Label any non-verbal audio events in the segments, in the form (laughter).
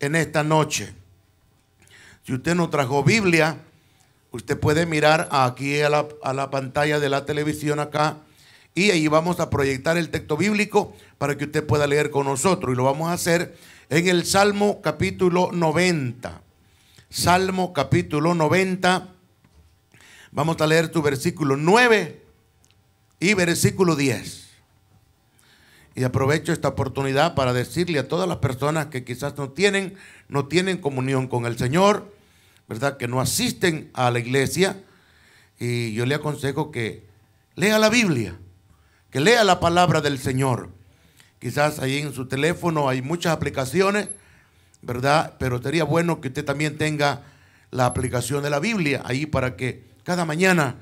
en esta noche. Si usted no trajo Biblia, usted puede mirar aquí a la, a la, pantalla de la televisión acá y ahí vamos a proyectar el texto bíblico para que usted pueda leer con nosotros. Y lo vamos a hacer en el Salmo capítulo 90. Salmo capítulo 90. Vamos a leer tu versículo 9 y versículo 10. Y aprovecho esta oportunidad para decirle a todas las personas que quizás no tienen, no tienen comunión con el Señor, ¿verdad? Que no asisten a la iglesia. Y yo le aconsejo que lea la Biblia, que lea la palabra del Señor. Quizás ahí en su teléfono hay muchas aplicaciones, ¿verdad? Pero sería bueno que usted también tenga la aplicación de la Biblia ahí para que cada mañana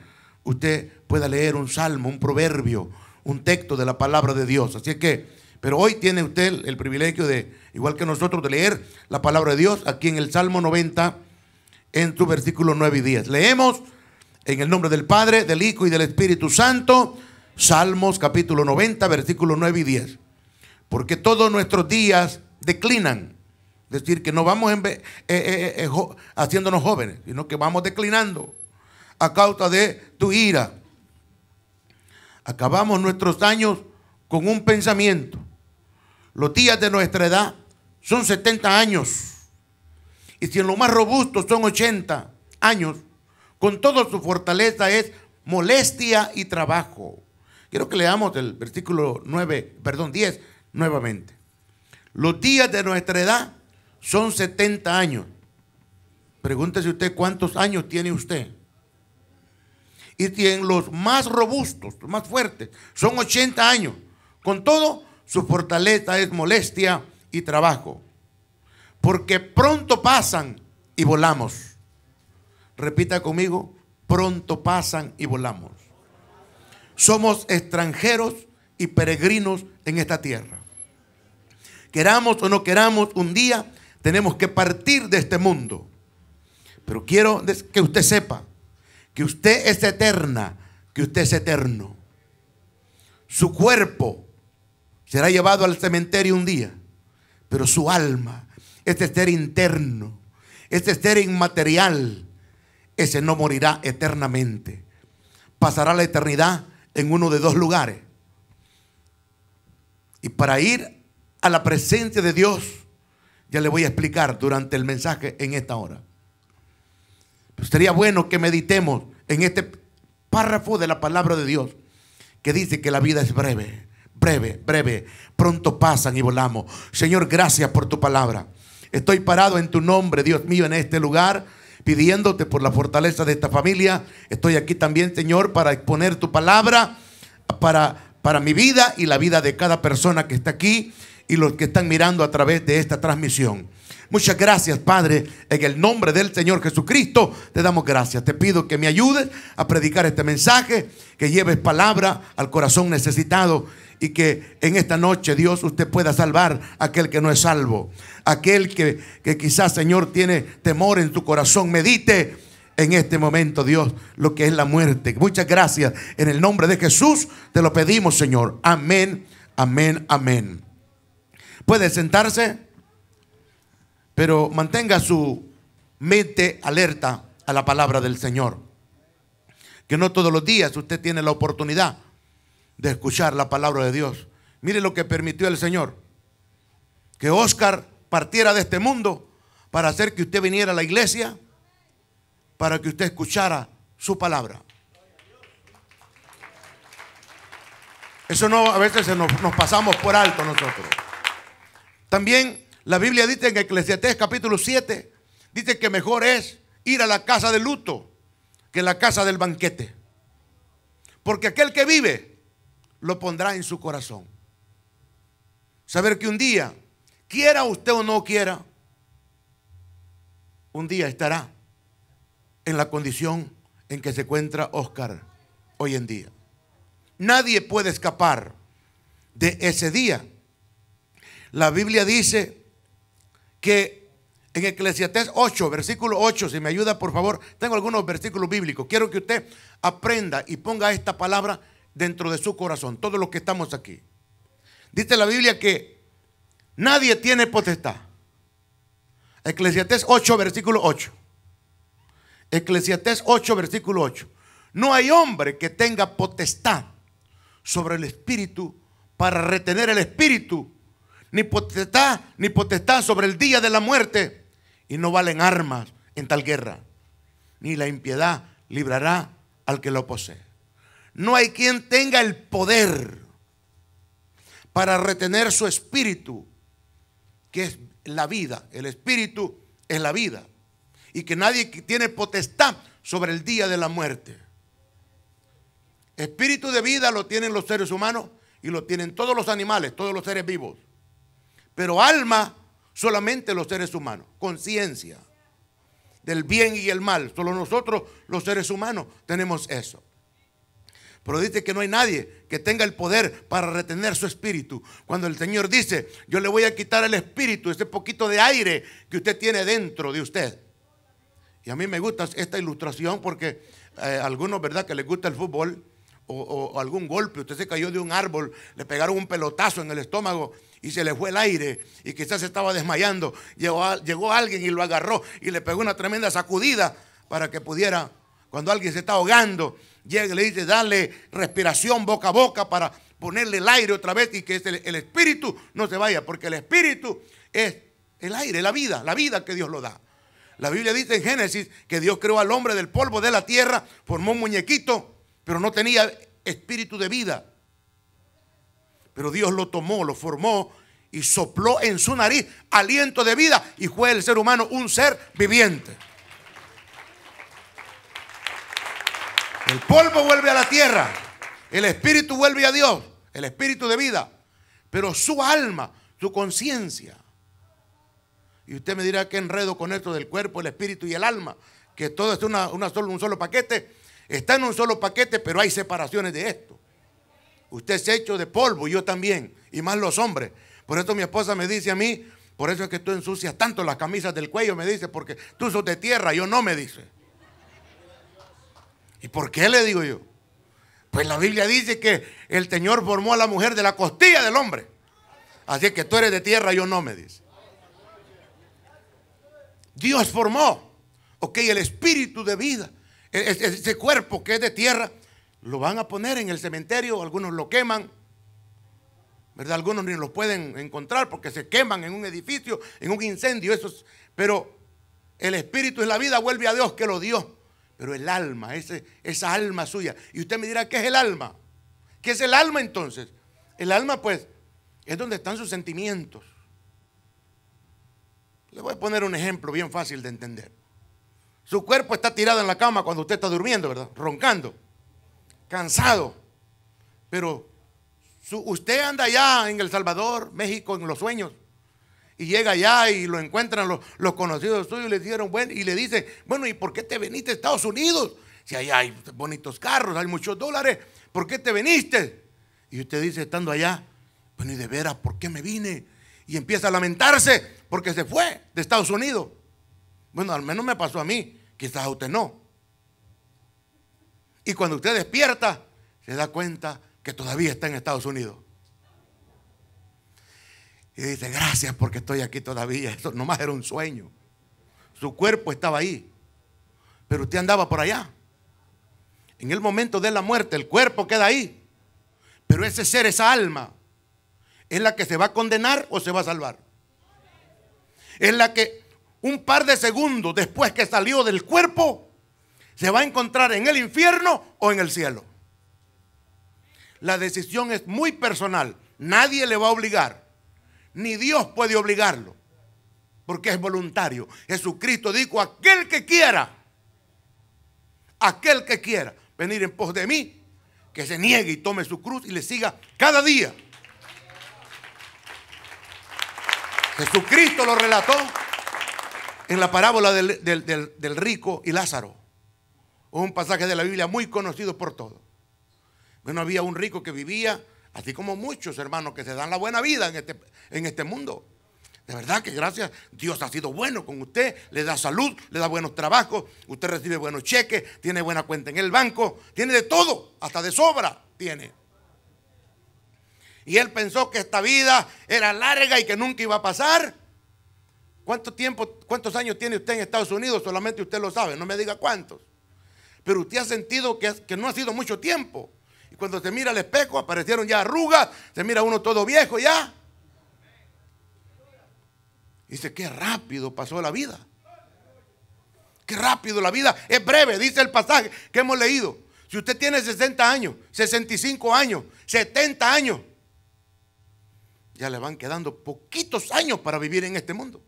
usted pueda leer un salmo, un proverbio, un texto de la palabra de Dios. Así es que, pero hoy tiene usted el privilegio de, igual que nosotros, de leer la palabra de Dios aquí en el Salmo 90, en su versículo 9 y 10. Leemos en el nombre del Padre, del Hijo y del Espíritu Santo, Salmos capítulo 90, versículo 9 y 10. Porque todos nuestros días declinan. Es decir, que no vamos eh, eh, eh, haciéndonos jóvenes, sino que vamos declinando a causa de tu ira Acabamos nuestros años con un pensamiento. Los días de nuestra edad son 70 años. Y si en lo más robusto son 80 años, con toda su fortaleza es molestia y trabajo. Quiero que leamos el versículo 9, perdón, 10 nuevamente. Los días de nuestra edad son 70 años. Pregúntese usted cuántos años tiene usted y tienen los más robustos, los más fuertes, son 80 años. Con todo, su fortaleza es molestia y trabajo, porque pronto pasan y volamos. Repita conmigo, pronto pasan y volamos. Somos extranjeros y peregrinos en esta tierra. Queramos o no queramos, un día tenemos que partir de este mundo. Pero quiero que usted sepa que usted es eterna, que usted es eterno. Su cuerpo será llevado al cementerio un día, pero su alma, este ser interno, este ser inmaterial, ese no morirá eternamente. Pasará la eternidad en uno de dos lugares. Y para ir a la presencia de Dios, ya le voy a explicar durante el mensaje en esta hora. Pues, sería bueno que meditemos en este párrafo de la palabra de Dios que dice que la vida es breve, breve, breve. Pronto pasan y volamos. Señor, gracias por tu palabra. Estoy parado en tu nombre, Dios mío, en este lugar, pidiéndote por la fortaleza de esta familia. Estoy aquí también, Señor, para exponer tu palabra para, para mi vida y la vida de cada persona que está aquí y los que están mirando a través de esta transmisión. Muchas gracias, Padre. En el nombre del Señor Jesucristo, te damos gracias. Te pido que me ayudes a predicar este mensaje, que lleves palabra al corazón necesitado y que en esta noche, Dios, usted pueda salvar a aquel que no es salvo. Aquel que, que quizás, Señor, tiene temor en tu corazón. Medite en este momento, Dios, lo que es la muerte. Muchas gracias. En el nombre de Jesús te lo pedimos, Señor. Amén, amén, amén. ¿Puede sentarse? pero mantenga su mente alerta a la palabra del Señor. Que no todos los días usted tiene la oportunidad de escuchar la palabra de Dios. Mire lo que permitió el Señor. Que Oscar partiera de este mundo para hacer que usted viniera a la iglesia, para que usted escuchara su palabra. Eso no, a veces nos, nos pasamos por alto nosotros. También la Biblia dice en Eclesiastés capítulo 7, dice que mejor es ir a la casa del luto que la casa del banquete. Porque aquel que vive lo pondrá en su corazón. Saber que un día, quiera usted o no quiera, un día estará en la condición en que se encuentra Oscar hoy en día. Nadie puede escapar de ese día. La Biblia dice que en Eclesiastés 8, versículo 8, si me ayuda por favor, tengo algunos versículos bíblicos. Quiero que usted aprenda y ponga esta palabra dentro de su corazón, todos los que estamos aquí. Dice la Biblia que nadie tiene potestad. Eclesiastés 8, versículo 8. Eclesiastés 8, versículo 8. No hay hombre que tenga potestad sobre el espíritu para retener el espíritu ni potestad, ni potestad sobre el día de la muerte. Y no valen armas en tal guerra. Ni la impiedad librará al que lo posee. No hay quien tenga el poder para retener su espíritu, que es la vida. El espíritu es la vida. Y que nadie tiene potestad sobre el día de la muerte. Espíritu de vida lo tienen los seres humanos y lo tienen todos los animales, todos los seres vivos. Pero alma solamente los seres humanos, conciencia del bien y el mal. Solo nosotros los seres humanos tenemos eso. Pero dice que no hay nadie que tenga el poder para retener su espíritu. Cuando el Señor dice, yo le voy a quitar el espíritu, ese poquito de aire que usted tiene dentro de usted. Y a mí me gusta esta ilustración porque a eh, algunos, ¿verdad?, que les gusta el fútbol o, o, algún golpe. Usted se cayó de un árbol, le pegaron un pelotazo en el estómago y se le fue el aire y quizás se estaba desmayando. Llegó, alguien y lo agarró y le pegó una tremenda sacudida para que pudiera, cuando alguien se está ahogando, le dice, dale respiración boca a boca para ponerle el aire otra vez y que este, el espíritu no se vaya, porque el espíritu es el aire, la vida, la vida que Dios lo da. La Biblia dice en Génesis que Dios creó al hombre del polvo de la tierra, formó un muñequito, pero no tenía espíritu de vida. Pero Dios lo tomó, lo formó y sopló en su nariz aliento de vida y fue el ser humano un ser viviente. El polvo vuelve a la tierra, el espíritu vuelve a Dios, el espíritu de vida, pero su alma, su conciencia. Y usted me dirá que enredo con esto del cuerpo, el espíritu y el alma, que todo es una solo, un solo paquete, está en un solo paquete, pero hay separaciones de esto. Usted es hecho de polvo, yo también, y más los hombres. Por eso mi esposa me dice a mí, por eso es que tú ensucias tanto las camisas del cuello, me dice, porque tú sos de tierra, yo no, me dice. ¿Y por qué le digo yo? Pues la Biblia dice que el Señor formó a la mujer de la costilla del hombre. Así que tú eres de tierra, yo no, me dice. Dios formó, ok, el espíritu de vida, e-, e-, ese cuerpo que es de tierra, lo van a poner en el cementerio, algunos lo queman, ¿verdad? Algunos ni los pueden encontrar porque se queman en un edificio, en un incendio, eso pero el espíritu es la vida vuelve a Dios que lo dio, pero el alma, esa alma suya. Y usted me dirá, ¿qué es el alma? ¿Qué es el alma entonces? El alma pues es donde están sus sentimientos. Le voy a poner un ejemplo bien fácil de entender. Su cuerpo está tirado en la cama cuando usted está durmiendo, ¿verdad? Roncando cansado. Pero usted anda allá en El Salvador, México, en los sueños. Y llega allá y lo encuentran los, conocidos suyos y le dijeron, bueno, y le dice, bueno, ¿y por qué te veniste a Estados Unidos? Si allá hay bonitos carros, hay muchos dólares, ¿por qué te veniste? Y usted dice, estando allá, bueno, ¿y de veras por qué me vine? Y empieza a lamentarse porque se fue de Estados Unidos. Bueno, al menos me pasó a mí, quizás a usted no. Y cuando usted despierta, se da cuenta que todavía está en Estados Unidos. Y dice, gracias porque estoy aquí todavía. Eso nomás era un sueño. Su cuerpo estaba ahí, pero usted andaba por allá. En el momento de la muerte, el cuerpo queda ahí. Pero ese ser, esa alma, es la que se va a condenar o se va a salvar. Es la que un par de segundos después que salió del cuerpo, ¿Se va a encontrar en el infierno o en el cielo? La decisión es muy personal. Nadie le va a obligar. Ni Dios puede obligarlo. Porque es voluntario. Jesucristo dijo, aquel que quiera, aquel que quiera venir en pos de mí, que se niegue y tome su cruz y le siga cada día. Jesucristo lo relató en la parábola del, del rico y Lázaro un pasaje de la Biblia muy conocido por todos. Bueno, había un rico que vivía, así como muchos hermanos que se dan la buena vida en este, en este mundo. De verdad que gracias, Dios ha sido bueno con usted, le da salud, le da buenos trabajos, usted recibe buenos cheques, tiene buena cuenta en el banco, tiene de todo, hasta de sobra tiene. Y él pensó que esta vida era larga y que nunca iba a pasar. ¿Cuánto tiempo, cuántos años tiene usted en Estados Unidos? Solamente usted lo sabe, no me diga cuántos pero usted ha sentido que, no ha sido mucho tiempo. Y cuando te mira al espejo, aparecieron ya arrugas, se mira uno todo viejo ya. Dice, qué rápido pasó la vida. Qué rápido la vida. Es breve, dice el pasaje que hemos leído. Si usted tiene 60 años, 65 años, 70 años, ya le van quedando poquitos años para vivir en este mundo.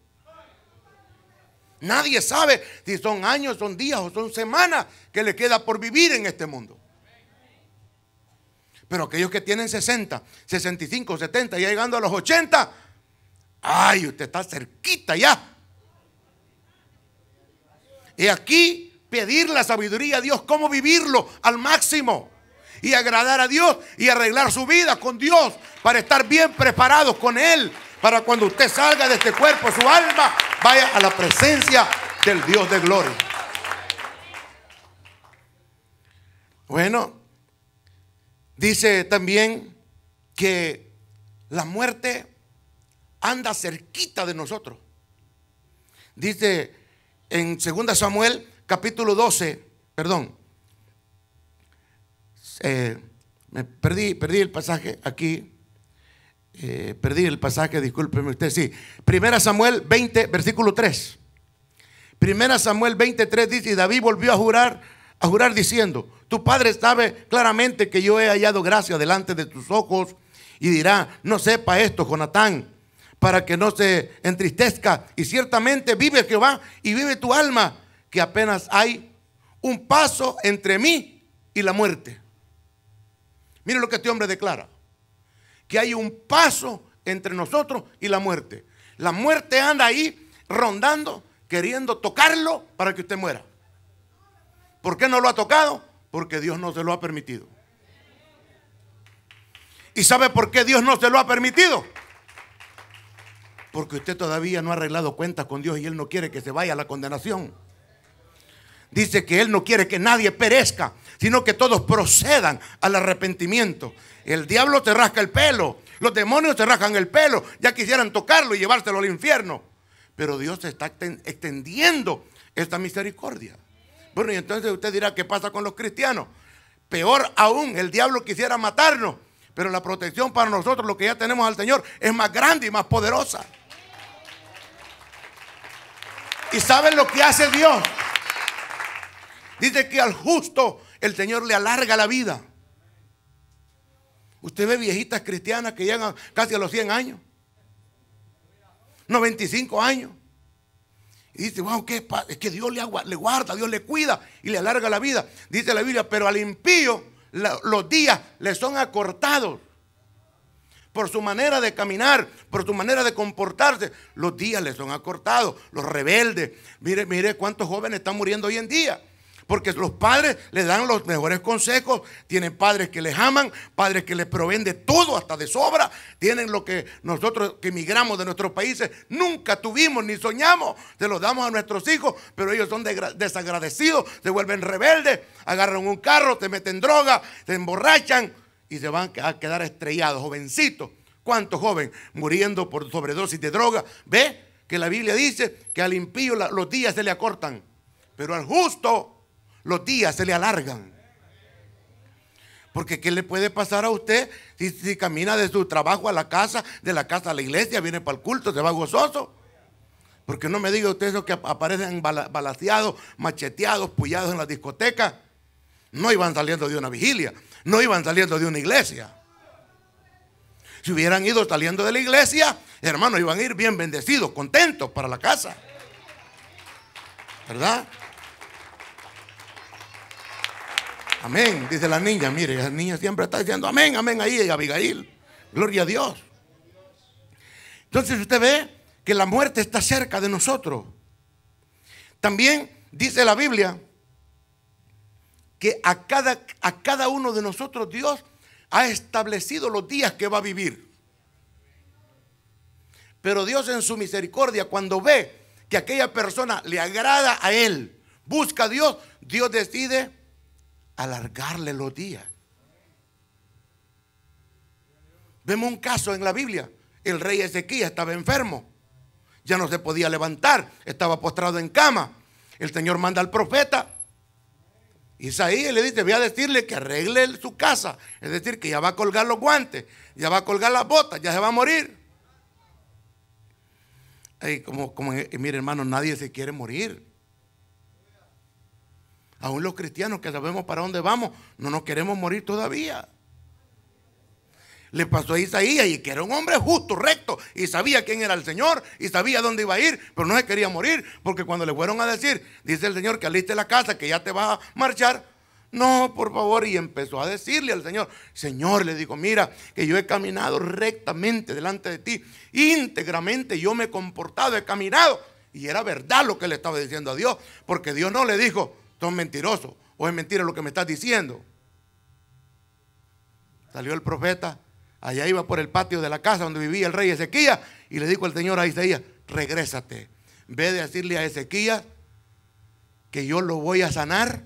Nadie sabe si son años, son días o son semanas que le queda por vivir en este mundo. Pero aquellos que tienen 60, 65, 70, ya llegando a los 80, ay, usted está cerquita ya. Y aquí pedir la sabiduría a Dios, cómo vivirlo al máximo. Y agradar a Dios y arreglar su vida con Dios para estar bien preparados con Él para cuando usted salga de este cuerpo, su alma vaya a la presencia del Dios de gloria. Bueno, dice también que la muerte anda cerquita de nosotros. Dice en 2 Samuel capítulo 12, perdón, eh, me perdí, perdí el pasaje aquí. Eh, perdí el pasaje, discúlpeme usted. Sí, Primera Samuel 20, versículo 3. Primera Samuel 23 dice, y David volvió a jurar, a jurar diciendo, tu padre sabe claramente que yo he hallado gracia delante de tus ojos y dirá, no sepa esto, Jonatán, para que no se entristezca. Y ciertamente vive Jehová y vive tu alma, que apenas hay un paso entre mí y la muerte. Mire lo que este hombre declara que hay un paso entre nosotros y la muerte. La muerte anda ahí rondando, queriendo tocarlo para que usted muera. ¿Por qué no lo ha tocado? Porque Dios no se lo ha permitido. ¿Y sabe por qué Dios no se lo ha permitido? Porque usted todavía no ha arreglado cuentas con Dios y Él no quiere que se vaya a la condenación. Dice que Él no quiere que nadie perezca, sino que todos procedan al arrepentimiento. El diablo te rasca el pelo, los demonios te rascan el pelo, ya quisieran tocarlo y llevárselo al infierno. Pero Dios está extendiendo esta misericordia. Bueno, y entonces usted dirá, ¿qué pasa con los cristianos? Peor aún, el diablo quisiera matarnos, pero la protección para nosotros, lo que ya tenemos al Señor, es más grande y más poderosa. ¿Y saben lo que hace Dios? Dice que al justo el Señor le alarga la vida. Usted ve viejitas cristianas que llegan casi a los 100 años, 95 años. Y dice, wow, ¿qué es que Dios le, guarda, Dios le cuida y le alarga la vida. Dice la Biblia, pero al impío los días le son acortados. Por su manera de caminar, por su manera de comportarse, los días le son acortados. Los rebeldes, mire, mire cuántos jóvenes están muriendo hoy en día porque los padres les dan los mejores consejos, tienen padres que les aman, padres que les proveen de todo hasta de sobra, tienen lo que nosotros que emigramos de nuestros países nunca tuvimos ni soñamos, se los damos a nuestros hijos, pero ellos son desagradecidos, se vuelven rebeldes, agarran un carro, te meten droga, se emborrachan y se van a quedar estrellados, jovencitos. ¿Cuántos jóvenes muriendo por sobredosis de droga? ¿Ve? que la Biblia dice que al impío los días se le acortan, pero al justo los días se le alargan. Porque ¿qué le puede pasar a usted si, camina de su trabajo a la casa, de la casa a la iglesia, viene para el culto, se va gozoso? Porque no me diga usted eso que aparecen balaseados, macheteados, pullados en la discoteca. No iban saliendo de una vigilia, no iban saliendo de una iglesia. Si hubieran ido saliendo de la iglesia, hermanos, iban a ir bien bendecidos, contentos para la casa. ¿Verdad? Amén, dice la niña. Mire, la niña siempre está diciendo amén, amén ahí, Abigail. Gloria a Dios. Entonces usted ve que la muerte está cerca de nosotros. También dice la Biblia que a cada, a cada uno de nosotros Dios ha establecido los días que va a vivir. Pero Dios en su misericordia, cuando ve que aquella persona le agrada a Él, busca a Dios, Dios decide alargarle los días. Vemos un caso en la Biblia. El rey Ezequías estaba enfermo. Ya no se podía levantar. Estaba postrado en cama. El Señor manda al profeta. Isaías le dice, voy a decirle que arregle su casa. Es decir, que ya va a colgar los guantes. Ya va a colgar las botas. Ya se va a morir. Ahí como, como, eh, mire hermano, nadie se quiere morir. Aún los cristianos que sabemos para dónde vamos, no nos queremos morir todavía. Le pasó a Isaías y que era un hombre justo, recto, y sabía quién era el Señor y sabía dónde iba a ir, pero no se quería morir, porque cuando le fueron a decir, dice el Señor que aliste la casa, que ya te vas a marchar, no, por favor, y empezó a decirle al Señor, Señor, le digo, mira, que yo he caminado rectamente delante de ti, íntegramente yo me he comportado, he caminado, y era verdad lo que le estaba diciendo a Dios, porque Dios no le dijo, son mentirosos o es mentira lo que me estás diciendo. Salió el profeta, allá iba por el patio de la casa donde vivía el rey Ezequías, y le dijo el Señor a Isaías, regrésate, ve de decirle a Ezequías que yo lo voy a sanar,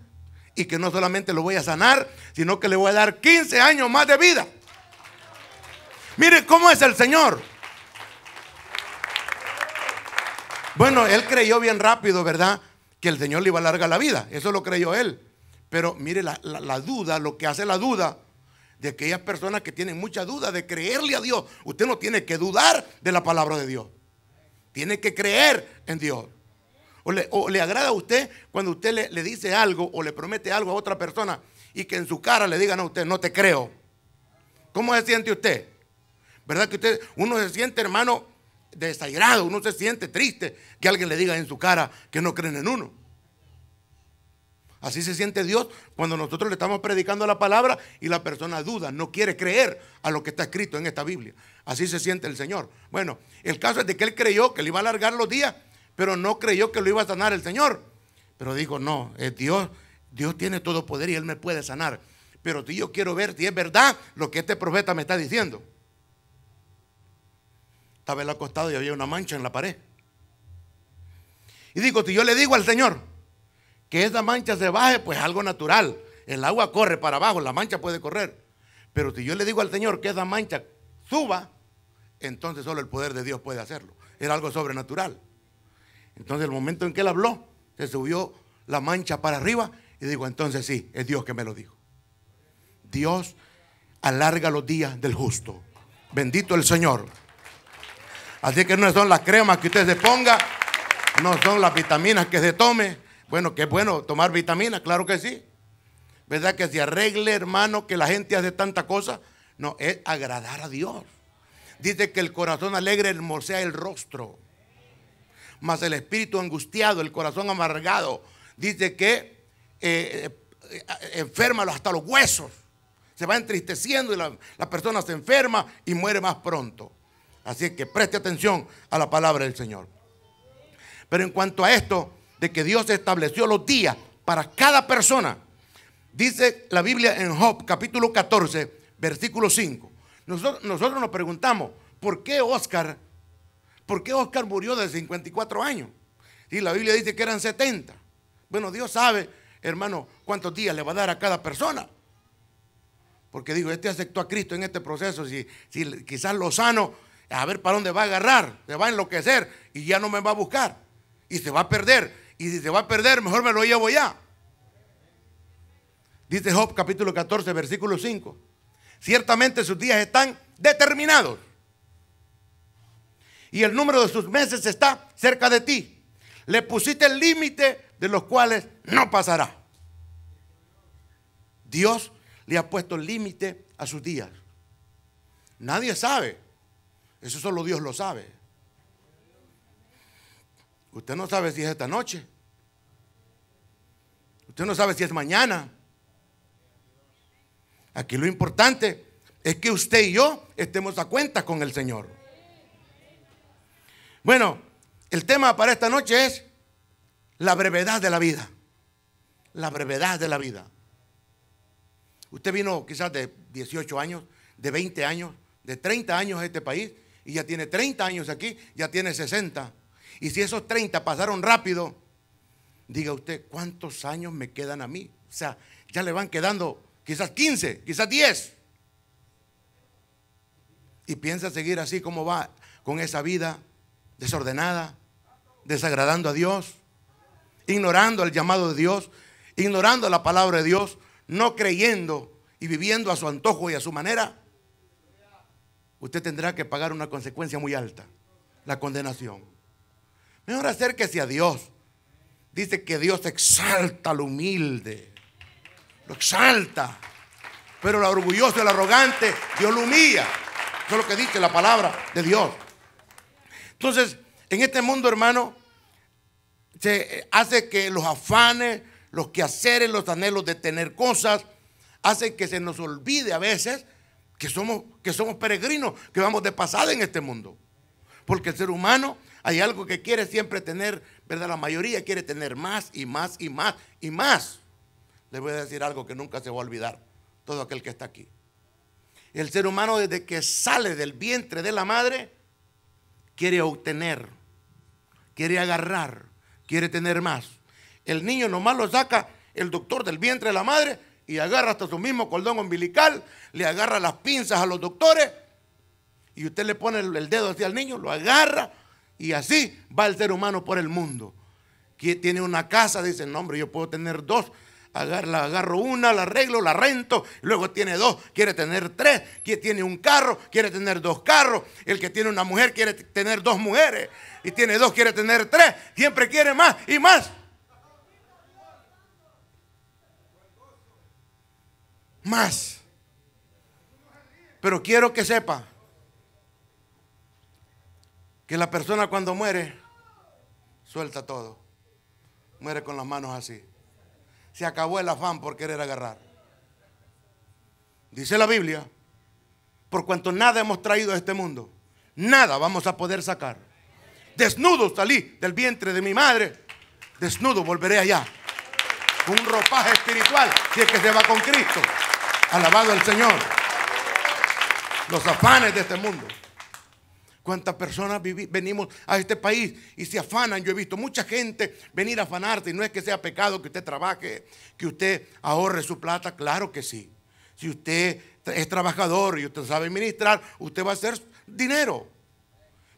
y que no solamente lo voy a sanar, sino que le voy a dar 15 años más de vida. Mire cómo es el Señor. Bueno, él creyó bien rápido, ¿verdad? que el Señor le iba a alargar la vida. Eso lo creyó él. Pero mire la, duda, lo que hace la duda de aquellas personas que tienen mucha duda de creerle a Dios. Usted no tiene que dudar de la palabra de Dios. Tiene que creer en Dios. O le, agrada a usted cuando usted le, le, dice algo o le promete algo a otra persona y que en su cara le digan a usted, no te creo. ¿Cómo se siente usted? ¿Verdad que usted, uno se siente, hermano, desairado, uno se siente triste que alguien le diga en su cara que no creen en uno. Así se siente Dios cuando nosotros le estamos predicando la palabra y la persona duda, no quiere creer a lo que está escrito en esta Biblia. Así se siente el Señor. Bueno, el caso es de que él creyó que le iba a alargar los días, pero no creyó que lo iba a sanar el Señor. Pero dijo, no, Dios, Dios tiene todo poder y él me puede sanar. Pero yo quiero ver si es verdad lo que este profeta me está diciendo. Estaba él acostado y había una mancha en la pared. Y digo, si yo le digo al Señor que esa mancha se baje, pues algo natural. El agua corre para abajo, la mancha puede correr. Pero si yo le digo al Señor que esa mancha suba, entonces solo el poder de Dios puede hacerlo. Era algo sobrenatural. Entonces el momento en que él habló, se subió la mancha para arriba y digo, entonces sí, es Dios que me lo dijo. Dios alarga los días del justo. Bendito el Señor. Así que no son las cremas que usted se ponga, no son las vitaminas que se tome. Bueno, que es bueno tomar vitaminas, claro que sí. ¿Verdad que se arregle, hermano, que la gente hace tanta cosa? No, es agradar a Dios. Dice que el corazón alegre hermosea el rostro. Mas el espíritu angustiado, el corazón amargado, dice que eh, eh enferma hasta los huesos. Se va entristeciendo y la persona se enferma y muere más pronto. Así que preste atención a la palabra del Señor. Pero en cuanto a esto, de que Dios estableció los días para cada persona, dice la Biblia en Job capítulo 14, versículo 5. Nosotros, nos preguntamos, ¿por qué Oscar, por qué Oscar murió de 54 años? Y la Biblia dice que eran 70. Bueno, Dios sabe, hermano, cuántos días le va a dar a cada persona. Porque digo, este aceptó a Cristo en este proceso, si, si quizás sano a ver para dónde va a agarrar, se va a enloquecer y ya no me va a buscar y se va a perder. Y si se va a perder, mejor me lo llevo ya. Dice Job capítulo 14, versículo 5. Ciertamente sus días están determinados. Y el número de sus meses está cerca de ti. Le pusiste el límite de los cuales no pasará. Dios le ha puesto límite a sus días. Nadie sabe eso solo Dios lo sabe. Usted no sabe si es esta noche. Usted no sabe si es mañana. Aquí lo importante es que usted y yo estemos a cuenta con el Señor. Bueno, el tema para esta noche es la brevedad de la vida. La brevedad de la vida. Usted vino quizás de 18 años, de 20 años, de 30 años a este país y ya tiene 30 años aquí, ya tiene 60. Y si esos 30 pasaron rápido, diga usted, ¿cuántos años me quedan a mí? O sea, ya le van quedando quizás 15, quizás 10. Y piensa seguir así como va con esa vida desordenada, desagradando a Dios, ignorando el llamado de Dios, ignorando la palabra de Dios, no creyendo y viviendo a su antojo y a su manera usted tendrá que pagar una consecuencia muy alta, la condenación. Mejor acérquese a Dios. Dice que Dios exalta al humilde, lo exalta, pero el orgulloso, el arrogante, Dios lo humilla. Eso es lo que dice la palabra de Dios. Entonces, en este mundo, hermano, se hace que los afanes, los quehaceres, los anhelos de tener cosas, hacen que se nos olvide a veces que somos, que somos peregrinos, que vamos de pasada en este mundo. Porque el ser humano hay algo que quiere siempre tener, ¿verdad? La mayoría quiere tener más y más y más y más. Les voy a decir algo que nunca se va a olvidar, todo aquel que está aquí. El ser humano desde que sale del vientre de la madre, quiere obtener, quiere agarrar, quiere tener más. El niño nomás lo saca el doctor del vientre de la madre y agarra hasta su mismo cordón umbilical, le agarra las pinzas a los doctores y usted le pone el dedo hacia al niño, lo agarra y así va el ser humano por el mundo. Quien tiene una casa, dice, no hombre, yo puedo tener dos, la agarro una, la arreglo, la rento, luego tiene dos, quiere tener tres, que tiene un carro, quiere tener dos carros, el que tiene una mujer quiere tener dos mujeres, y tiene dos, quiere tener tres, siempre quiere más y más. más. Pero quiero que sepa que la persona cuando muere, suelta todo. Muere con las manos así. Se acabó el afán por querer agarrar. Dice la Biblia, por cuanto nada hemos traído a este mundo, nada vamos a poder sacar. Desnudo salí del vientre de mi madre, desnudo volveré allá. Un ropaje espiritual, si es que se va con Cristo. Alabado el Señor. Los afanes de este mundo. ¿Cuántas personas venimos a este país y se afanan? Yo he visto mucha gente venir a afanarse y no es que sea pecado que usted trabaje, que usted ahorre su plata, claro que sí. Si usted es trabajador y usted sabe administrar, usted va a hacer dinero.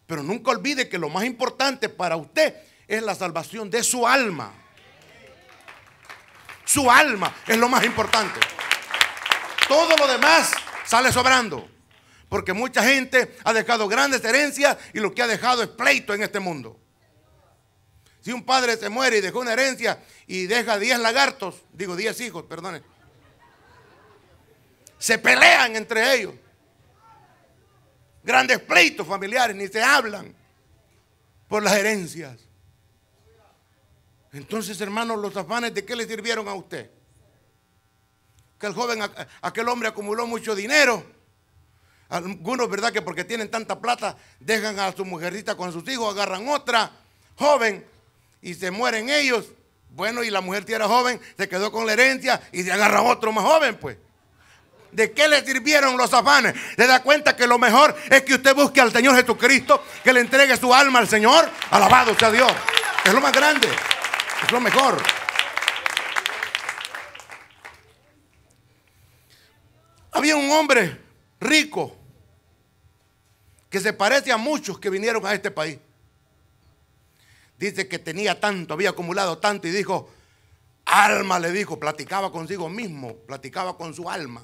Pero nunca olvide que lo más importante para usted es la salvación de su alma. Su alma es lo más importante. Todo lo demás sale sobrando. Porque mucha gente ha dejado grandes herencias y lo que ha dejado es pleito en este mundo. Si un padre se muere y dejó una herencia y deja 10 lagartos, digo 10 hijos, perdone, se pelean entre ellos. Grandes pleitos familiares, ni se hablan por las herencias. Entonces, hermanos, los afanes, ¿de qué le sirvieron a usted? que el joven, aquel hombre acumuló mucho dinero. Algunos, ¿verdad? Que porque tienen tanta plata, dejan a su mujerita con sus hijos, agarran otra joven y se mueren ellos. Bueno, y la mujer que era joven se quedó con la herencia y se agarra otro más joven, pues. ¿De qué le sirvieron los afanes? ¿Se da cuenta que lo mejor es que usted busque al Señor Jesucristo, que le entregue su alma al Señor? Alabado sea Dios. Es lo más grande, es lo mejor. Había un hombre rico que se parece a muchos que vinieron a este país. Dice que tenía tanto, había acumulado tanto y dijo, alma le dijo, platicaba consigo mismo, platicaba con su alma,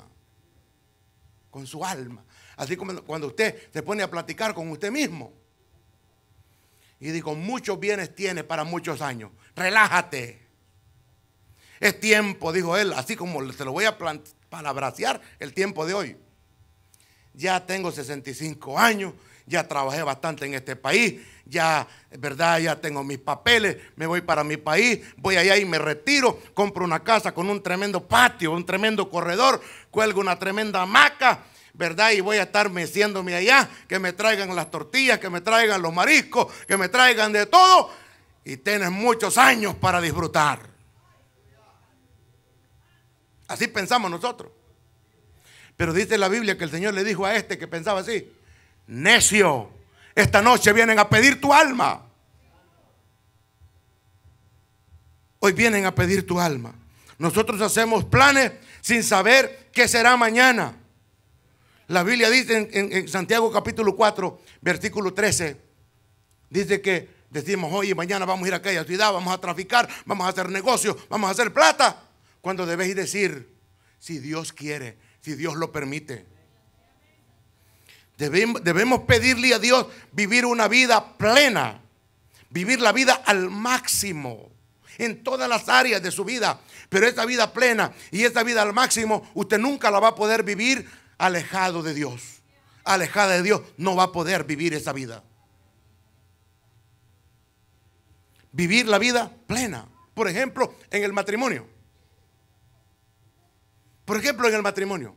con su alma. Así como cuando usted se pone a platicar con usted mismo. Y dijo, muchos bienes tiene para muchos años. Relájate. Es tiempo, dijo él, así como se lo voy a plantear para abraciar el tiempo de hoy. Ya tengo 65 años, ya trabajé bastante en este país, ya, ¿verdad? Ya tengo mis papeles, me voy para mi país, voy allá y me retiro, compro una casa con un tremendo patio, un tremendo corredor, cuelgo una tremenda hamaca, ¿verdad? Y voy a estar meciéndome allá, que me traigan las tortillas, que me traigan los mariscos, que me traigan de todo. Y tienes muchos años para disfrutar. Así pensamos nosotros. Pero dice la Biblia que el Señor le dijo a este que pensaba así, necio, esta noche vienen a pedir tu alma. Hoy vienen a pedir tu alma. Nosotros hacemos planes sin saber qué será mañana. La Biblia dice en, Santiago capítulo 4, versículo 13, dice que decimos, oye, mañana vamos a ir a aquella ciudad, vamos a traficar, vamos a hacer negocios, vamos a hacer plata. Cuando debes decir, si Dios quiere, si Dios lo permite. Debemos, pedirle a Dios vivir una vida plena, vivir la vida al máximo en todas las áreas de su vida. Pero esa vida plena y esa vida al máximo, usted nunca la va a poder vivir alejado de Dios. Alejada de Dios no va a poder vivir esa vida. Vivir la vida plena. Por ejemplo, en el matrimonio. Por ejemplo, en el matrimonio.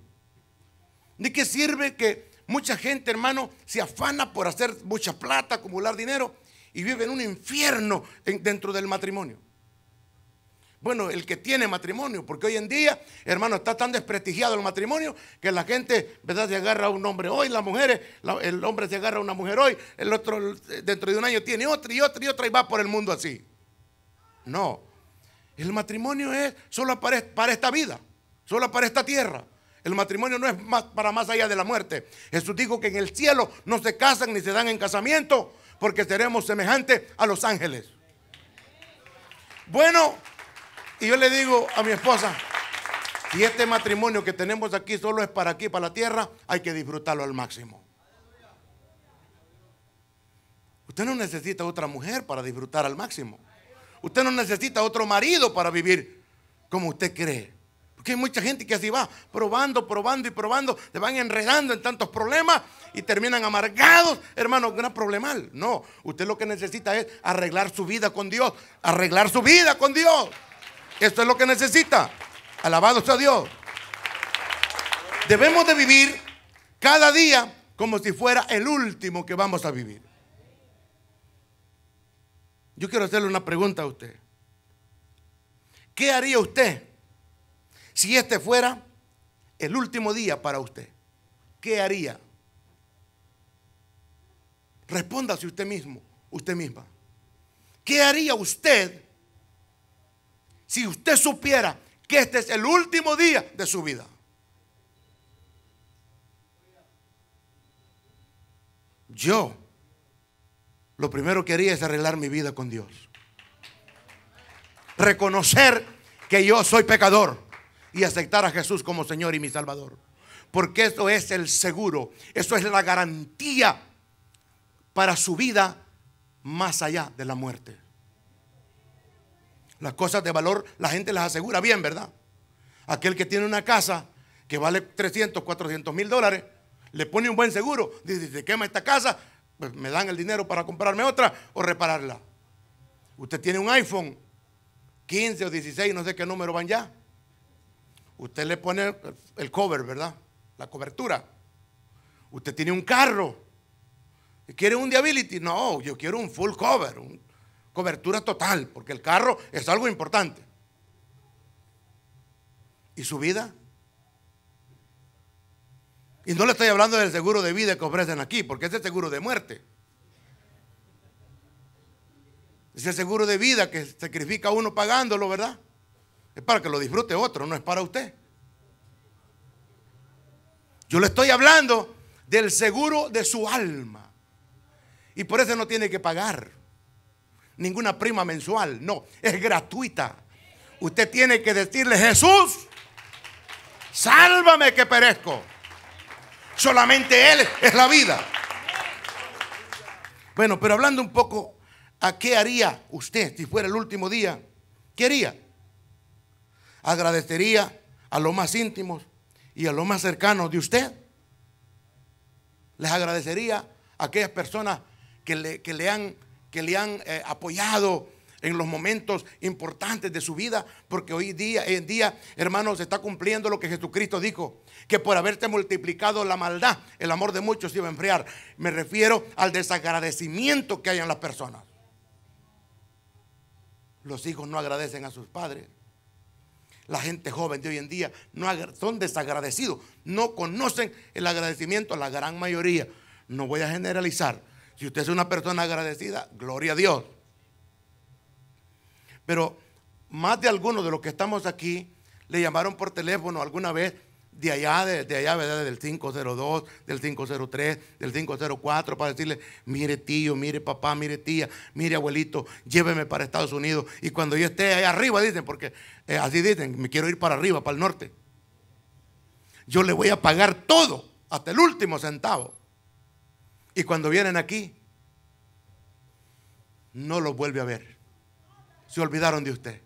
¿De qué sirve que mucha gente, hermano, se afana por hacer mucha plata, acumular dinero y vive en un infierno dentro del matrimonio? Bueno, el que tiene matrimonio, porque hoy en día, hermano, está tan desprestigiado el matrimonio que la gente, ¿verdad?, se agarra a un hombre hoy, las mujeres, el hombre se agarra a una mujer hoy, el otro eh, dentro de un año tiene otra y otra y otra y va por el mundo así. No, el matrimonio es solo para esta vida solo para esta tierra. El matrimonio no es para más allá de la muerte. Jesús dijo que en el cielo no se casan ni se dan en casamiento porque seremos semejantes a los ángeles. Bueno, y yo le digo a mi esposa, si este matrimonio que tenemos aquí solo es para aquí, para la tierra, hay que disfrutarlo al máximo. Usted no necesita otra mujer para disfrutar al máximo. Usted no necesita otro marido para vivir como usted cree. Que hay mucha gente que así va, probando, probando y probando, se van enredando en tantos problemas y terminan amargados, hermano, gran problemal. No, usted lo que necesita es arreglar su vida con Dios, arreglar su vida con Dios. Esto es lo que necesita. Alabado sea Dios. Debemos de vivir cada día como si fuera el último que vamos a vivir. Yo quiero hacerle una pregunta a usted. ¿Qué haría usted si este fuera el último día para usted, ¿qué haría? Respóndase usted mismo, usted misma. ¿Qué haría usted si usted supiera que este es el último día de su vida? Yo lo primero que haría es arreglar mi vida con Dios. Reconocer que yo soy pecador y aceptar a Jesús como Señor y mi Salvador. Porque eso es el seguro, eso es la garantía para su vida más allá de la muerte. Las cosas de valor la gente las asegura bien, ¿verdad? Aquel que tiene una casa que vale 300, 400 mil dólares, le pone un buen seguro. Dice, se quema esta casa, pues me dan el dinero para comprarme otra o repararla. Usted tiene un iPhone 15 o 16, no sé qué número van ya. Usted le pone el cover, ¿verdad? La cobertura. Usted tiene un carro. ¿Quiere un Diability? No, yo quiero un full cover, cobertura total, porque el carro es algo importante. ¿Y su vida? Y no le estoy hablando del seguro de vida que ofrecen aquí, porque es el seguro de muerte. Es el seguro de vida que sacrifica uno pagándolo, ¿verdad? Es para que lo disfrute otro, no es para usted. Yo le estoy hablando del seguro de su alma. Y por eso no tiene que pagar ninguna prima mensual. No, es gratuita. Usted tiene que decirle, Jesús, sálvame que perezco. Solamente Él es la vida. Bueno, pero hablando un poco a qué haría usted si fuera el último día, ¿qué haría? agradecería a los más íntimos y a los más cercanos de usted. Les agradecería a aquellas personas que le, que le han, eh, apoyado en los momentos importantes de su vida, porque hoy día, en día, hermanos, se está cumpliendo lo que Jesucristo dijo, que por haberte multiplicado la maldad, el amor de muchos iba a enfriar. Me refiero al desagradecimiento que hay en las personas. Los hijos no agradecen a sus padres. La gente joven de hoy en día no son desagradecidos, no conocen el agradecimiento, la gran mayoría. No voy a generalizar. Si usted es una persona agradecida, gloria a Dios. Pero más de algunos de los que estamos aquí le llamaron por teléfono alguna vez de allá, de, de allá, ¿verdad? Del 502, del 503, del 504, para decirle, mire tío, mire papá, mire tía, mire abuelito, lléveme para Estados Unidos. Y cuando yo esté ahí arriba, dicen, porque eh, así dicen, me quiero ir para arriba, para el norte. Yo le voy a pagar todo, hasta el último centavo. Y cuando vienen aquí, no los vuelve a ver. Se olvidaron de usted.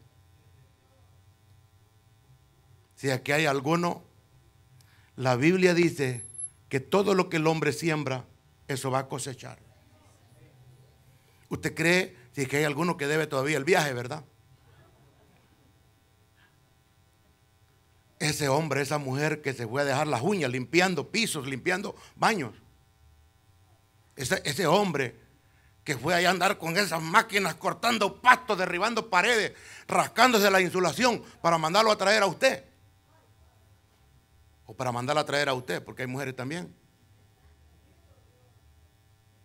Si aquí hay alguno la Biblia dice que todo lo que el hombre siembra, eso va a cosechar. ¿Usted cree si que hay alguno que debe todavía el viaje, verdad? Ese hombre, esa mujer que se fue a dejar las uñas limpiando pisos, limpiando baños. Ese, ese hombre que fue allá a andar con esas máquinas cortando pastos, derribando paredes, rascándose la insulación para mandarlo a traer a usted o para mandarla a traer a usted, porque hay mujeres también.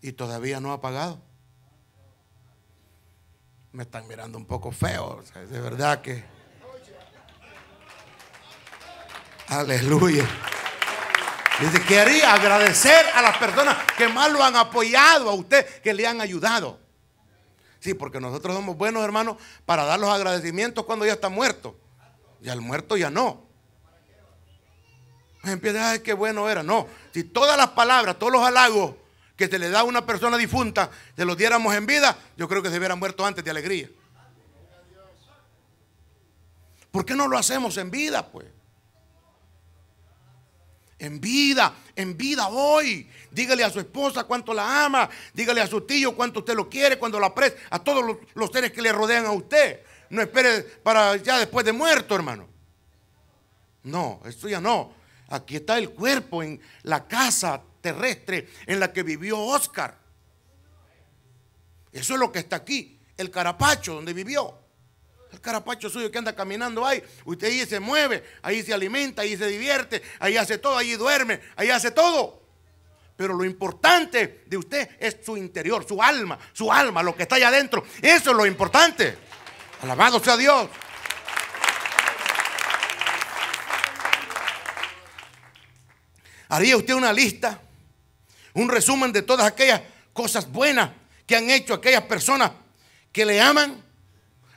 Y todavía no ha pagado. Me están mirando un poco feo, de verdad que... Aleluya. Dice, quería agradecer a las personas que más lo han apoyado a usted, que le han ayudado. Sí, porque nosotros somos buenos hermanos para dar los agradecimientos cuando ya está muerto. Y al muerto ya no. Empieza, ay, qué bueno era. No, si todas las palabras, todos los halagos que se le da a una persona difunta, se los diéramos en vida, yo creo que se hubieran muerto antes de alegría. ¿Por qué no lo hacemos en vida, pues? En vida, en vida hoy. Dígale a su esposa cuánto la ama. Dígale a su tío cuánto usted lo quiere, cuando la aprecia. A todos los, seres que le rodean a usted. No espere para ya después de muerto, hermano. No, esto ya no. Aquí está el cuerpo en la casa terrestre en la que vivió Oscar. Eso es lo que está aquí, el carapacho donde vivió. El carapacho suyo que anda caminando ahí. Usted ahí se mueve, ahí se alimenta, ahí se divierte, ahí hace todo, ahí duerme, ahí hace todo. Pero lo importante de usted es su interior, su alma, su alma, lo que está allá adentro. Eso es lo importante. Alabado sea Dios. ¿Haría usted una lista? Un resumen de todas aquellas cosas buenas que han hecho aquellas personas que le aman.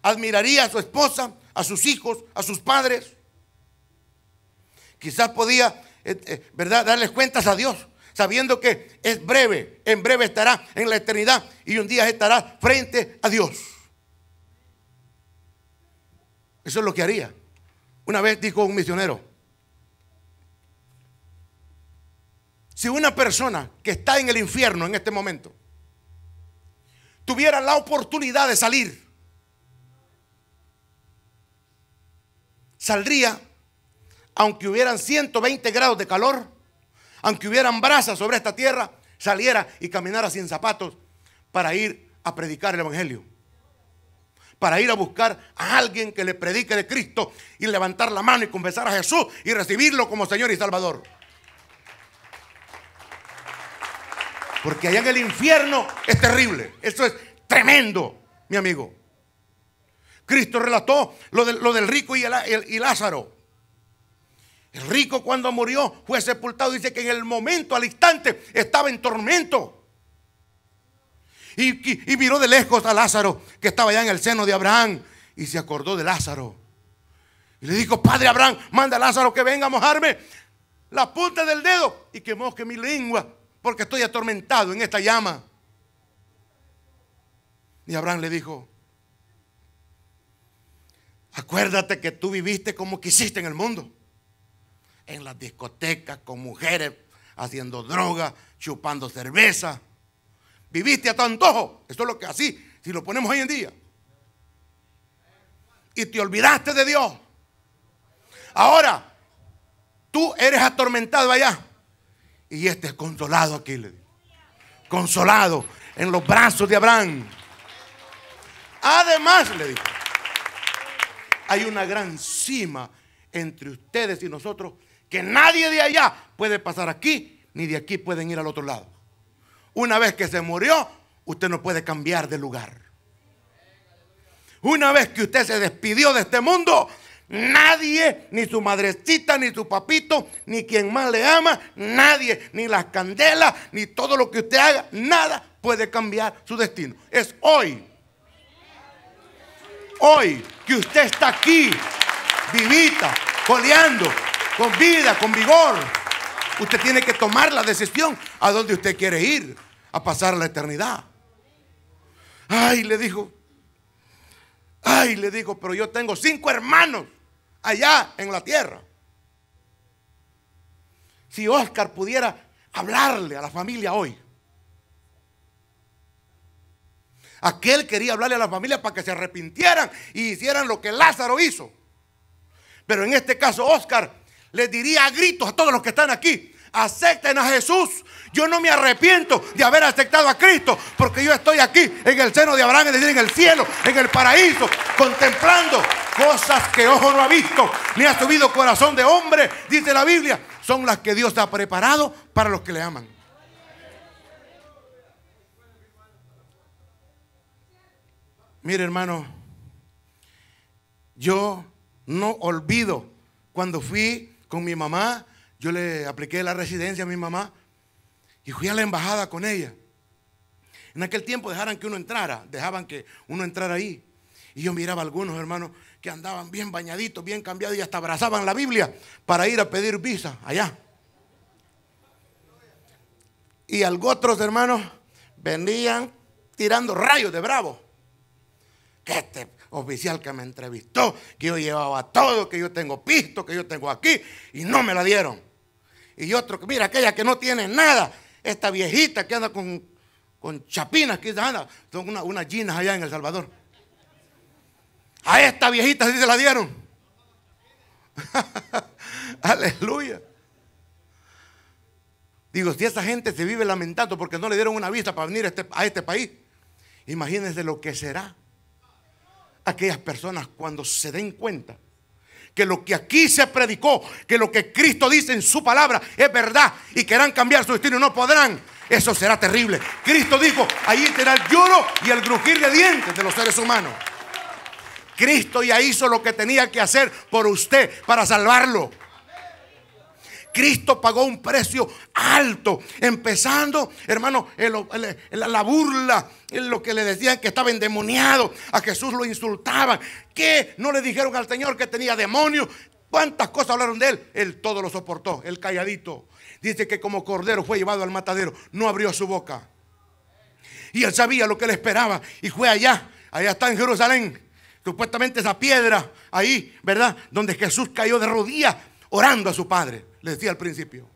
¿Admiraría a su esposa, a sus hijos, a sus padres? Quizás podía, eh, eh, ¿verdad?, darles cuentas a Dios, sabiendo que es breve, en breve estará en la eternidad y un día estará frente a Dios. Eso es lo que haría. Una vez dijo un misionero, Si una persona que está en el infierno en este momento tuviera la oportunidad de salir, saldría aunque hubieran 120 grados de calor, aunque hubieran brasas sobre esta tierra, saliera y caminara sin zapatos para ir a predicar el Evangelio. Para ir a buscar a alguien que le predique de Cristo y levantar la mano y confesar a Jesús y recibirlo como Señor y Salvador. Porque allá en el infierno es terrible. Eso es tremendo, mi amigo. Cristo relató lo, del rico y, Lázaro. El rico cuando murió fue sepultado. Dice que en el momento, al instante, estaba en tormento. Y, miró de lejos a Lázaro, que estaba allá en el seno de Abraham, y se acordó de Lázaro. Y le dijo, Padre Abraham, manda a Lázaro que venga a mojarme la punta del dedo y que moje mi lengua porque estoy atormentado en esta llama. Y Abraham le dijo, acuérdate que tú viviste como quisiste en el mundo, en las discotecas, con mujeres, haciendo droga, chupando cerveza. Viviste a tu antojo. Eso es lo que así, si lo ponemos hoy en día. Y te olvidaste de Dios. Ahora, tú eres atormentado allá. Y este es consolado aquí, le dijo: Consolado en los brazos de Abraham. Además, le dijo hay una gran cima entre ustedes y nosotros que nadie de allá puede pasar aquí, ni de aquí pueden ir al otro lado. Una vez que se murió, usted no puede cambiar de lugar. Una vez que usted se despidió de este mundo, Nadie, ni su madrecita, ni su papito, ni quien más le ama, nadie, ni las candelas, ni todo lo que usted haga, nada puede cambiar su destino. Es hoy, hoy que usted está aquí, vivita, coleando, con vida, con vigor. Usted tiene que tomar la decisión a donde usted quiere ir, a pasar la eternidad. Ay, le dijo, ay, le dijo, pero yo tengo cinco hermanos allá en la tierra. Si Oscar pudiera hablarle a la familia hoy. Aquel quería hablarle a la familia para que se arrepintieran y hicieran lo que Lázaro hizo. Pero en este caso, Oscar Le diría a gritos a todos los que están aquí, acepten a Jesús. Yo no me arrepiento de haber aceptado a Cristo, porque yo estoy aquí en el seno de Abraham, es decir, en el cielo, en el paraíso, contemplando cosas que ojo no ha visto, ni ha subido corazón de hombre, dice la Biblia, son las que Dios ha preparado para los que le aman. Mire, hermano, yo no olvido cuando fui con mi mamá yo le apliqué la residencia a mi mamá y fui a la embajada con ella. En aquel tiempo dejaran que uno entrara, dejaban que uno entrara ahí. Y yo miraba a algunos hermanos que andaban bien bañaditos, bien cambiados y hasta abrazaban la Biblia para ir a pedir visa allá. Y otros hermanos venían tirando rayos de bravo. Que este oficial que me entrevistó, que yo llevaba todo, que yo tengo pisto, que yo tengo aquí, y no me la dieron. Y otro, mira, aquella que no tiene nada, esta viejita que anda con, con chapinas, que anda, son unas una ginas allá en El Salvador. A esta viejita sí se la dieron. (laughs) Aleluya. Digo, si esa gente se vive lamentando porque no le dieron una vista para venir este, a este país, imagínense lo que será aquellas personas cuando se den cuenta que lo que aquí se predicó, que lo que Cristo dice en su palabra es verdad y querrán cambiar su destino y no podrán, eso será terrible. Cristo dijo, ahí será el lloro y el grujir de dientes de los seres humanos. Cristo ya hizo lo que tenía que hacer por usted para salvarlo. Cristo pagó un precio alto. Empezando, hermano, la burla, lo que le decían que estaba endemoniado. A Jesús lo insultaban. ¿Qué? No le dijeron al Señor que tenía demonio ¿Cuántas cosas hablaron de él? Él todo lo soportó, el calladito. Dice que como cordero fue llevado al matadero, no abrió su boca. Y él sabía lo que le esperaba y fue allá, allá está en Jerusalén, supuestamente esa piedra ahí, ¿verdad? Donde Jesús cayó de rodillas orando a su padre, le decía al principio.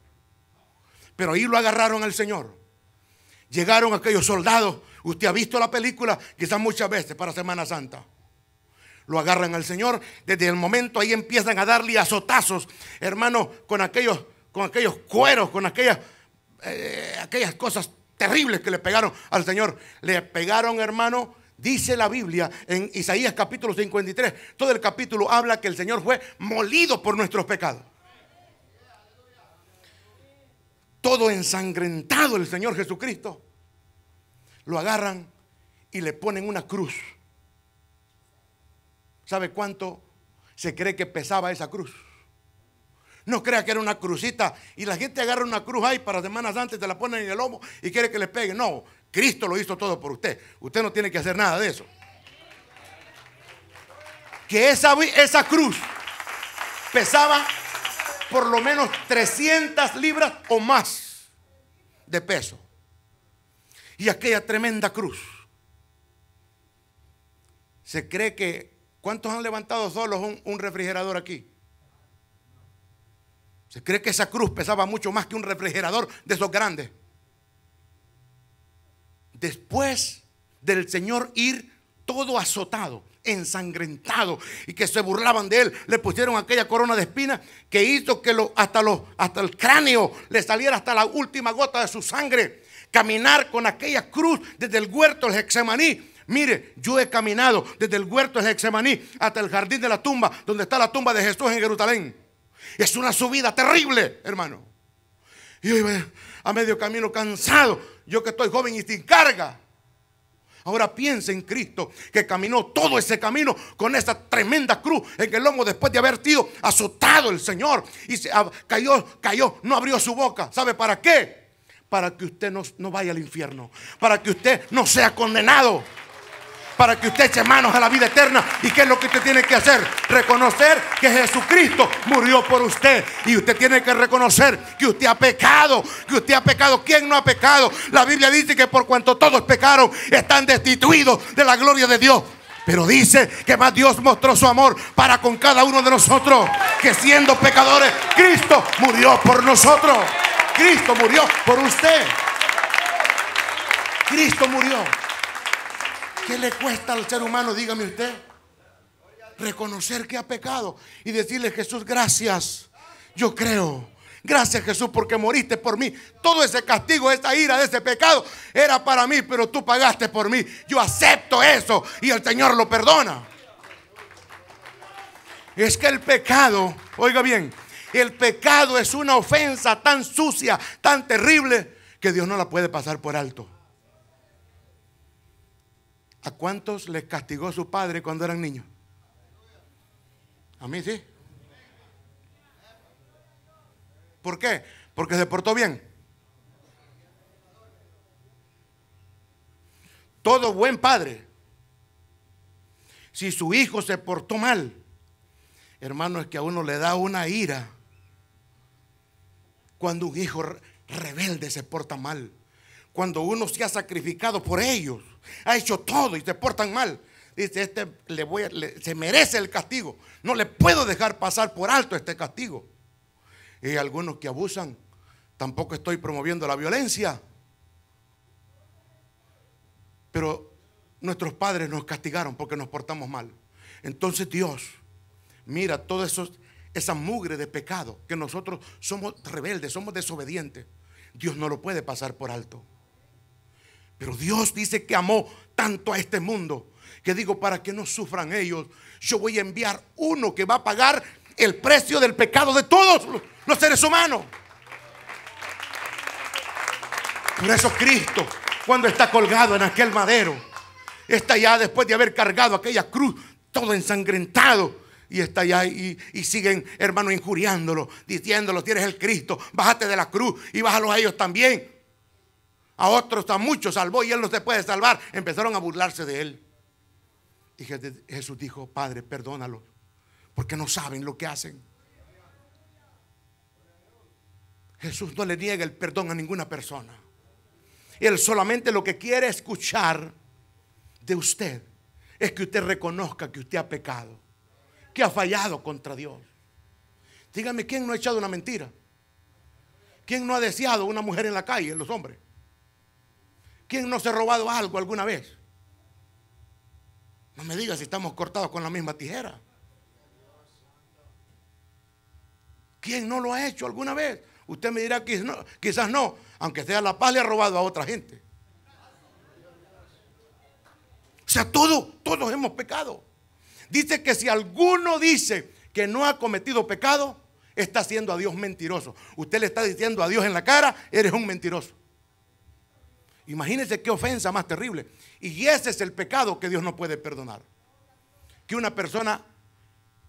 Pero ahí lo agarraron al Señor. Llegaron aquellos soldados. Usted ha visto la película quizás muchas veces para Semana Santa. Lo agarran al Señor. Desde el momento ahí empiezan a darle azotazos, hermano, con aquellos, con aquellos cueros, con aquellas, eh, aquellas cosas terribles que le pegaron al Señor. Le pegaron, hermano, Dice la Biblia en Isaías capítulo 53, todo el capítulo habla que el Señor fue molido por nuestros pecados. todo ensangrentado el Señor Jesucristo, lo agarran y le ponen una cruz. ¿Sabe cuánto se cree que pesaba esa cruz? No crea que era una crucita y la gente agarra una cruz ahí para semanas antes, te la ponen en el lomo y quiere que le peguen. No, Cristo lo hizo todo por usted. Usted no tiene que hacer nada de eso. Que esa, esa cruz pesaba por lo menos 300 libras o más de peso. Y aquella tremenda cruz. Se cree que, ¿cuántos han levantado solos un, refrigerador aquí? Se cree que esa cruz pesaba mucho más que un refrigerador de esos grandes. Después del Señor ir todo azotado, ensangrentado y que se burlaban de él. Le pusieron aquella corona de espinas que hizo que lo, hasta, hasta el cráneo le saliera hasta la última gota de su sangre. Caminar con aquella cruz desde el huerto del Hexemaní. Mire, yo he caminado desde el huerto del Hexemaní hasta el jardín de la tumba, donde está la tumba de Jesús en Jerusalén. Es una subida terrible, hermano. Y hoy iba a medio camino cansado, yo que estoy joven y sin carga. Ahora piensa en Cristo que caminó todo ese camino con esa tremenda cruz en el lomo después de haber sido azotado el Señor. Y se, cayó, cayó, no abrió su boca. ¿Sabe para qué? Para que usted no, no vaya al infierno. Para que usted no sea condenado para que usted eche manos a la vida eterna. ¿Y qué es lo que usted tiene que hacer? Reconocer que Jesucristo murió por usted. Y usted tiene que reconocer que usted ha pecado, que usted ha pecado. ¿Quién no ha pecado? La Biblia dice que por cuanto todos pecaron, están destituidos de la gloria de Dios. Pero dice que más Dios mostró su amor para con cada uno de nosotros. Que siendo pecadores, Cristo murió por nosotros. Cristo murió por usted. Cristo murió. ¿Qué le cuesta al ser humano, dígame usted? Reconocer que ha pecado y decirle, Jesús, gracias. Yo creo. Gracias Jesús porque moriste por mí. Todo ese castigo, esa ira de ese pecado era para mí, pero tú pagaste por mí. Yo acepto eso y el Señor lo perdona. Es que el pecado, oiga bien, el pecado es una ofensa tan sucia, tan terrible, que Dios no la puede pasar por alto. ¿A cuántos les castigó su padre cuando eran niños? A mí sí. ¿Por qué? Porque se portó bien. Todo buen padre. Si su hijo se portó mal, hermano, es que a uno le da una ira cuando un hijo rebelde se porta mal. Cuando uno se ha sacrificado por ellos ha hecho todo y se portan mal. Dice, este se merece el castigo. No le puedo dejar pasar por alto este castigo. Y algunos que abusan, tampoco estoy promoviendo la violencia. Pero nuestros padres nos castigaron porque nos portamos mal. Entonces Dios, mira toda esa mugre de pecado, que nosotros somos rebeldes, somos desobedientes. Dios no lo puede pasar por alto. Pero Dios dice que amó tanto a este mundo que digo, para que no sufran ellos, yo voy a enviar uno que va a pagar el precio del pecado de todos los seres humanos. Por eso Cristo, cuando está colgado en aquel madero, está ya después de haber cargado aquella cruz, todo ensangrentado, y está allá y, siguen, hermano, injuriándolo, diciéndolo, tienes el Cristo, bájate de la cruz y bájalo a ellos también a otros, a muchos salvó y Él los puede salvar. Empezaron a burlarse de Él. Y Jesús dijo, Padre, perdónalo. porque no saben lo que hacen. Jesús no le niega el perdón a ninguna persona. Él solamente lo que quiere escuchar de usted es que usted reconozca que usted ha pecado, que ha fallado contra Dios. Dígame, ¿quién no ha echado una mentira? ¿Quién no ha deseado una mujer en la calle, los hombres? ¿Quién no se ha robado algo alguna vez? No me digas si estamos cortados con la misma tijera. ¿Quién no lo ha hecho alguna vez? Usted me dirá que quizás no, aunque sea la paz le ha robado a otra gente. O sea, todos, todos hemos pecado. Dice que si alguno dice que no ha cometido pecado, está haciendo a Dios mentiroso. Usted le está diciendo a Dios en la cara, eres un mentiroso. Imagínense qué ofensa más terrible. Y ese es el pecado que Dios no puede perdonar. Que una persona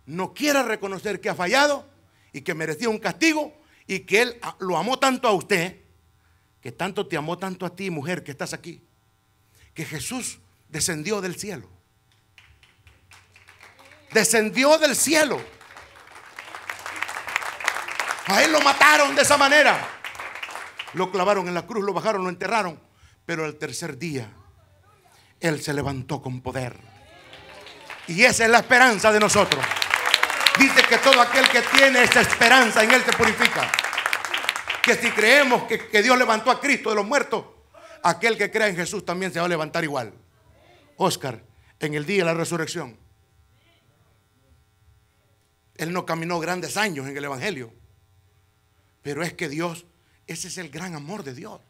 no quiera reconocer que ha fallado y que merecía un castigo y que Él lo amó tanto a usted, que tanto te amó tanto a ti, mujer, que estás aquí, que Jesús descendió del cielo. Descendió del cielo. A Él lo mataron de esa manera. Lo clavaron en la cruz, lo bajaron, lo enterraron. Pero al tercer día, Él se levantó con poder. Y esa es la esperanza de nosotros. Dice que todo aquel que tiene esa esperanza en Él se purifica. Que si creemos que, que Dios levantó a Cristo de los muertos, aquel que crea en Jesús también se va a levantar igual. Oscar, en el día de la resurrección, él no caminó grandes años en el Evangelio, pero es que Dios, ese es el gran amor de Dios.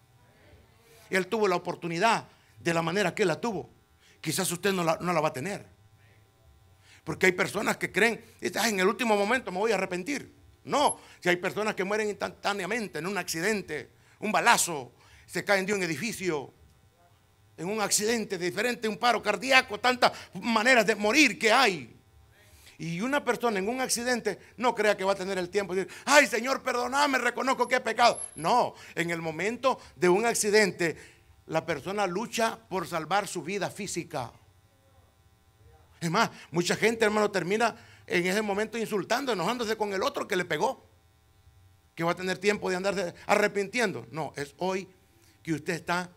Él tuvo la oportunidad de la manera que él la tuvo. Quizás usted no la, no la va a tener. Porque hay personas que creen, en el último momento me voy a arrepentir. No, si hay personas que mueren instantáneamente en un accidente, un balazo, se caen de un edificio, en un accidente diferente, un paro cardíaco, tantas maneras de morir que hay. Y una persona en un accidente no crea que va a tener el tiempo de decir, ay Señor, perdóname, reconozco que he pecado. No, en el momento de un accidente, la persona lucha por salvar su vida física. Es más, mucha gente, hermano, termina en ese momento insultando, enojándose con el otro que le pegó. Que va a tener tiempo de andarse arrepintiendo. No, es hoy que usted está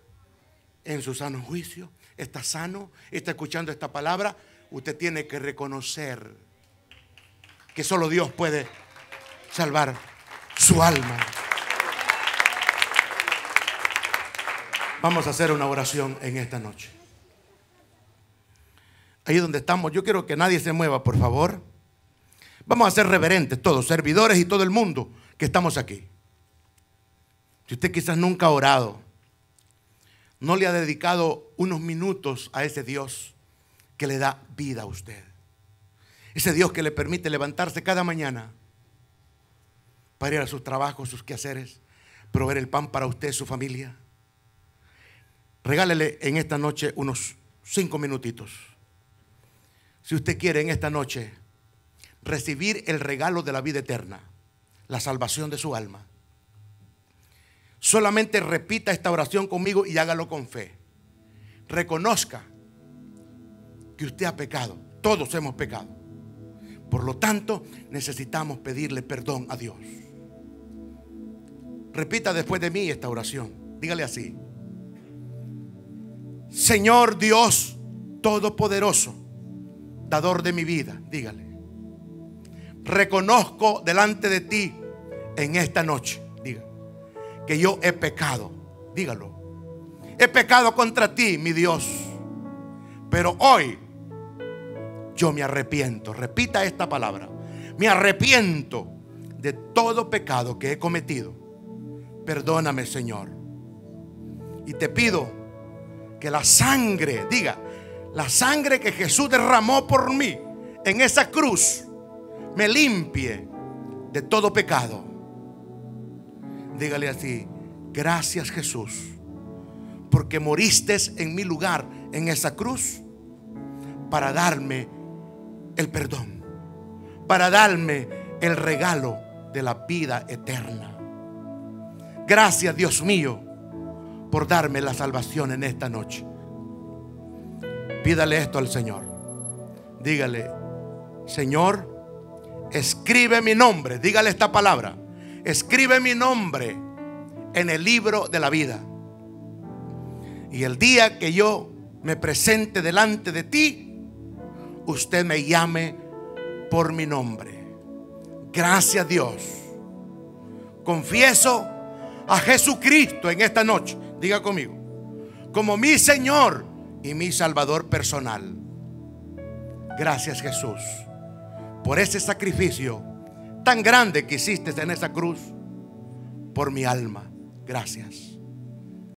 en su sano juicio, está sano, está escuchando esta palabra. Usted tiene que reconocer que solo Dios puede salvar su alma. Vamos a hacer una oración en esta noche. Ahí donde estamos, yo quiero que nadie se mueva, por favor. Vamos a ser reverentes todos, servidores y todo el mundo que estamos aquí. Si usted quizás nunca ha orado, no le ha dedicado unos minutos a ese Dios que le da vida a usted. Ese Dios que le permite levantarse cada mañana para ir a sus trabajos, sus quehaceres, proveer el pan para usted, su familia. Regálele en esta noche unos cinco minutitos. Si usted quiere en esta noche recibir el regalo de la vida eterna, la salvación de su alma, solamente repita esta oración conmigo y hágalo con fe. Reconozca que usted ha pecado, todos hemos pecado. Por lo tanto, necesitamos pedirle perdón a Dios. Repita después de mí esta oración. Dígale así. Señor Dios Todopoderoso, dador de mi vida, dígale. Reconozco delante de ti en esta noche, diga, que yo he pecado, dígalo. He pecado contra ti, mi Dios. Pero hoy yo me arrepiento. Repita esta palabra. Me arrepiento de todo pecado que he cometido. Perdóname, Señor. Y te pido que la sangre, diga, la sangre que Jesús derramó por mí en esa cruz, me limpie de todo pecado. Dígale así, gracias Jesús, porque moriste en mi lugar en esa cruz para darme el perdón, para darme el regalo de la vida eterna. Gracias Dios mío por darme la salvación en esta noche. Pídale esto al Señor. Dígale, Señor, escribe mi nombre. Dígale esta palabra. Escribe mi nombre en el libro de la vida. Y el día que yo me presente delante de ti, usted me llame por mi nombre. Gracias Dios. Confieso a Jesucristo en esta noche, diga conmigo, como mi Señor y mi Salvador personal. Gracias Jesús por ese sacrificio tan grande que hiciste en esa cruz por mi alma. Gracias.